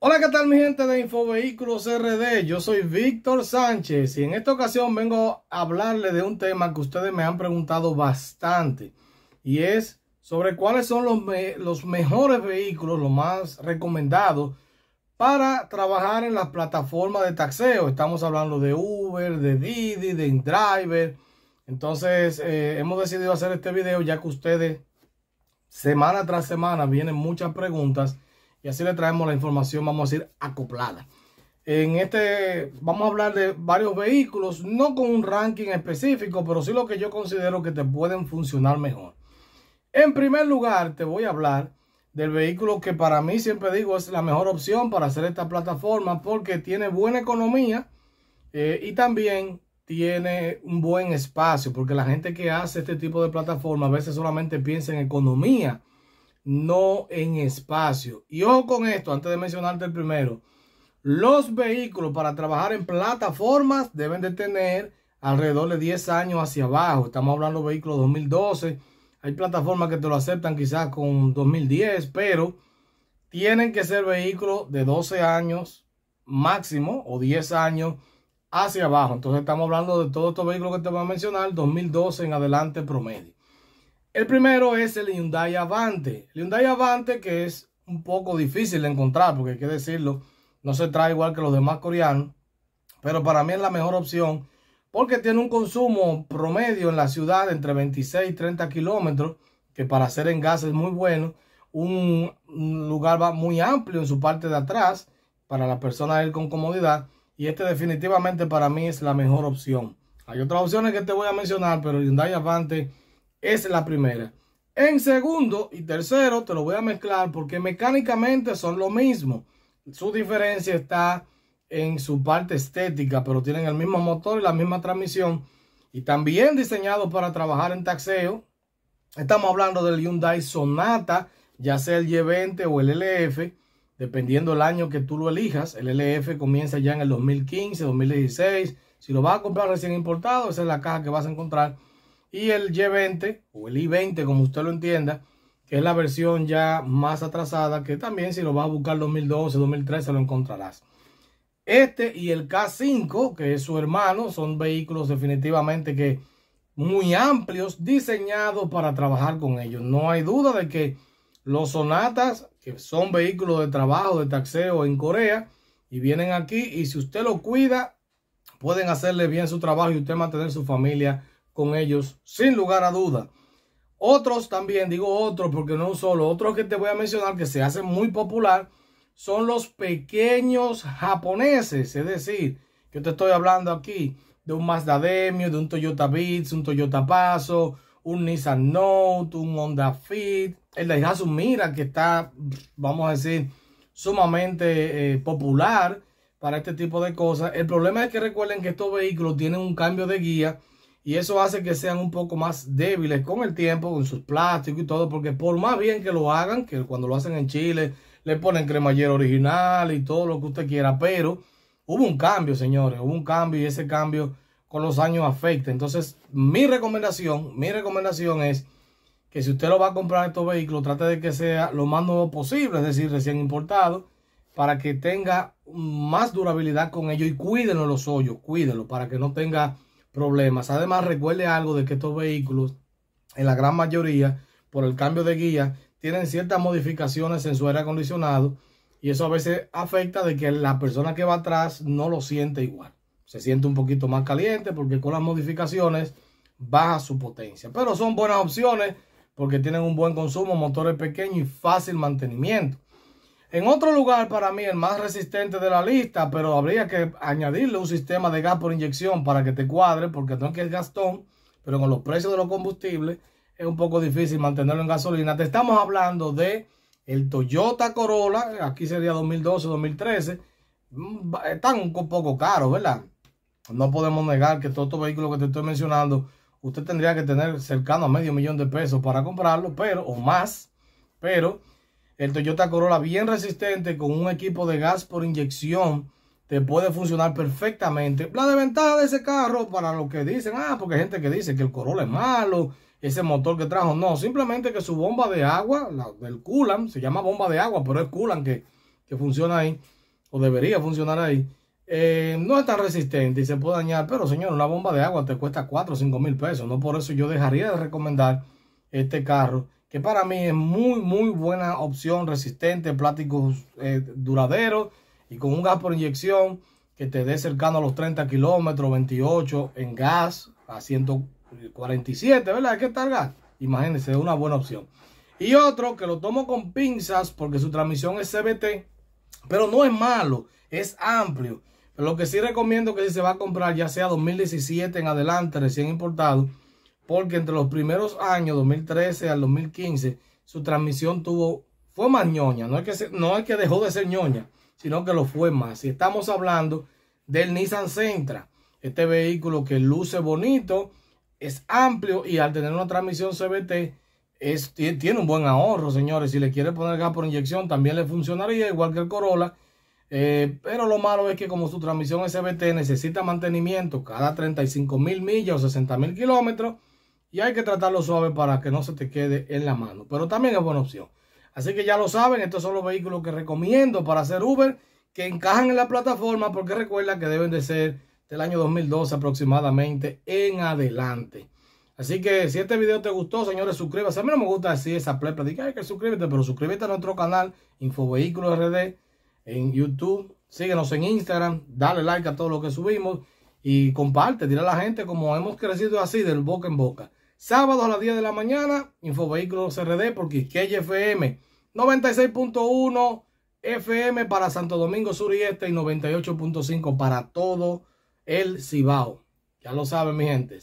Hola, ¿qué tal mi gente de Infovehículos RD? Yo soy Víctor Sánchez y en esta ocasión vengo a hablarle de un tema que ustedes me han preguntado bastante y es sobre cuáles son los, los mejores vehículos, los más recomendados para trabajar en las plataformas de taxeo. Estamos hablando de Uber, de Didi, de InDriver, entonces, eh, hemos decidido hacer este video ya que ustedes, semana tras semana, vienen muchas preguntas y así le traemos la información, vamos a decir, acoplada. En este vamos a hablar de varios vehículos, no con un ranking específico, pero sí lo que yo considero que te pueden funcionar mejor. En primer lugar, te voy a hablar del vehículo que para mí siempre digo es la mejor opción para hacer esta plataforma porque tiene buena economía eh, y también tiene un buen espacio, porque la gente que hace este tipo de plataformas a veces solamente piensa en economía, no en espacio. Y ojo con esto, antes de mencionarte el primero, los vehículos para trabajar en plataformas deben de tener alrededor de 10 años hacia abajo. Estamos hablando de vehículos 2012. Hay plataformas que te lo aceptan quizás con 2010, pero tienen que ser vehículos de 12 años máximo o 10 años hacia abajo. Entonces estamos hablando de todos estos vehículos que te voy a mencionar, 2012 en adelante promedio. El primero es el Hyundai Avante. Hyundai Avante que es un poco difícil de encontrar, porque hay que decirlo, no se trae igual que los demás coreanos, pero para mí es la mejor opción porque tiene un consumo promedio en la ciudad entre 26 y 30 kilómetros, que para hacer en gas es muy bueno. Un lugar va muy amplio en su parte de atrás para las personas ir con comodidad y este definitivamente para mí es la mejor opción. Hay otras opciones que te voy a mencionar, pero Hyundai Avante es la primera. En segundo y tercero te lo voy a mezclar porque mecánicamente son lo mismo. Su diferencia está en su parte estética, pero tienen el mismo motor y la misma transmisión. Y también diseñado para trabajar en taxeo. Estamos hablando del Hyundai Sonata, ya sea el Y20 o el LF. Dependiendo el año que tú lo elijas, el LF comienza ya en el 2015, 2016. Si lo vas a comprar recién importado, esa es la caja que vas a encontrar. Y el Y20 o el I20, como usted lo entienda, que es la versión ya más atrasada, que también si lo vas a buscar 2012, 2013, lo encontrarás. Este y el K5, que es su hermano, son vehículos definitivamente que muy amplios, diseñados para trabajar con ellos. No hay duda de que los sonatas, que son vehículos de trabajo, de taxeo en Corea, y vienen aquí y si usted lo cuida, pueden hacerle bien su trabajo y usted mantener su familia con ellos, sin lugar a duda. Otros también, digo otros porque no solo, otros que te voy a mencionar que se hacen muy popular son los pequeños japoneses, es decir, yo te estoy hablando aquí de un Mazda Demio, de un Toyota Beats, un Toyota Paso, un Nissan Note, un Honda Fit, el Daihatsu Mira que está, vamos a decir, sumamente eh, popular para este tipo de cosas. El problema es que recuerden que estos vehículos tienen un cambio de guía y eso hace que sean un poco más débiles con el tiempo, con sus plásticos y todo, porque por más bien que lo hagan, que cuando lo hacen en Chile le ponen cremallero original y todo lo que usted quiera, pero hubo un cambio, señores, hubo un cambio y ese cambio con los años afecta. Entonces, mi recomendación, mi recomendación es que si usted lo va a comprar estos vehículos, trate de que sea lo más nuevo posible, es decir, recién importado, para que tenga más durabilidad con ellos y cuídenlo los hoyos, cuídenlo para que no tenga problemas. Además, recuerde algo de que estos vehículos, en la gran mayoría, por el cambio de guía, tienen ciertas modificaciones en su aire acondicionado y eso a veces afecta de que la persona que va atrás no lo siente igual se siente un poquito más caliente porque con las modificaciones baja su potencia. Pero son buenas opciones porque tienen un buen consumo, motores pequeños y fácil mantenimiento. En otro lugar, para mí, el más resistente de la lista, pero habría que añadirle un sistema de gas por inyección para que te cuadre, porque no es que es gastón, pero con los precios de los combustibles es un poco difícil mantenerlo en gasolina. Te estamos hablando de el Toyota Corolla, aquí sería 2012, 2013, mm, están un poco caros, ¿verdad? no podemos negar que todo estos vehículos que te estoy mencionando, usted tendría que tener cercano a medio millón de pesos para comprarlo, pero, o más, pero el Toyota Corolla bien resistente con un equipo de gas por inyección te puede funcionar perfectamente. La desventaja de ese carro para los que dicen, ah, porque hay gente que dice que el Corolla es malo, ese motor que trajo, no, simplemente que su bomba de agua, la del coolant, se llama bomba de agua, pero es coolant que, que funciona ahí, o debería funcionar ahí eh, no es tan resistente y se puede dañar, pero señor, una bomba de agua te cuesta 4 o 5 mil pesos. No por eso yo dejaría de recomendar este carro, que para mí es muy, muy buena opción, resistente, plástico eh, duradero y con un gas por inyección que te dé cercano a los 30 kilómetros, 28 en gas a 147, ¿verdad? ¿Qué tal gas? Imagínense, es una buena opción. Y otro que lo tomo con pinzas porque su transmisión es CBT, pero no es malo, es amplio lo que sí recomiendo que si se va a comprar ya sea 2017 en adelante, recién importado, porque entre los primeros años, 2013 al 2015, su transmisión tuvo, fue más ñoña. No es que, no que dejó de ser ñoña, sino que lo fue más. Y estamos hablando del Nissan Sentra, este vehículo que luce bonito, es amplio y al tener una transmisión CBT, es, tiene un buen ahorro, señores. Si le quiere poner gas por inyección, también le funcionaría, igual que el Corolla eh, pero lo malo es que como su transmisión SBT necesita mantenimiento cada 35 mil millas o 60 mil kilómetros y hay que tratarlo suave para que no se te quede en la mano. Pero también es buena opción. Así que ya lo saben, estos son los vehículos que recomiendo para hacer Uber que encajan en la plataforma porque recuerda que deben de ser del año 2012 aproximadamente en adelante. Así que si este video te gustó, señores, suscríbase. A mí no me gusta decir esa plepla que, suscríbete, pero suscríbete a nuestro canal vehículo RD en YouTube. Síguenos en Instagram, dale like a todo lo que subimos y comparte, dile a la gente como hemos crecido así del boca en boca. Sábado a las 10 de la mañana, Infovehículos CRD por Quisqueya FM, 96.1 FM para Santo Domingo Sur y Este y 98.5 para todo el Cibao. Ya lo saben, mi gente.